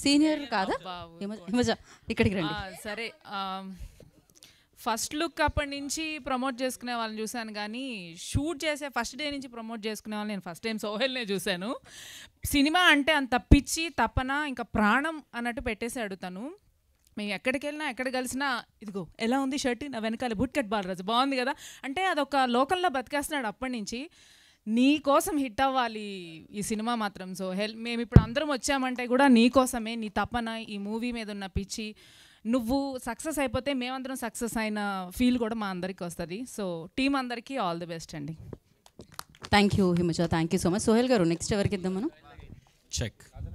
senior కాదా ఇక్కడికి రండి సరే ఫస్ట్ లుక్ అప్పటి నుంచి ప్రమోట్ చేసుకునే వాళ్ళని చూశాను కానీ షూట్ చేసే ఫస్ట్ డే నుంచి ప్రమోట్ చేసుకునే వాళ్ళని నేను ఫస్ట్ టైం సోహెల్నే చూశాను సినిమా అంటే అంత పిచ్చి తపన ఇంకా ప్రాణం అన్నట్టు పెట్టేశాడు తను మేము ఎక్కడికి వెళ్ళినా ఎక్కడ కలిసినా ఇదిగో ఎలా ఉంది షర్ట్ నా వెనకాల బుట్కెట్ కట్ బాలరాజు బాగుంది కదా అంటే అదొక లోకల్లో బతికేస్తున్నాడు అప్పటి నుంచి నీ కోసం హిట్ అవ్వాలి ఈ సినిమా మాత్రం సో హెల్ మేము ఇప్పుడు అందరం వచ్చామంటే కూడా నీ కోసమే నీ తపన ఈ మూవీ మీద ఉన్న పిచ్చి నువ్వు సక్సెస్ అయిపోతే మేమందరం సక్సెస్ అయిన ఫీల్ కూడా మా అందరికీ వస్తుంది సో టీం అందరికీ ఆల్ ది బెస్ట్ అండి thank you Himaja thank you so much Sohel గారు నెక్స్ట్ ఎవరికి ఇద్దాం మనం చెక్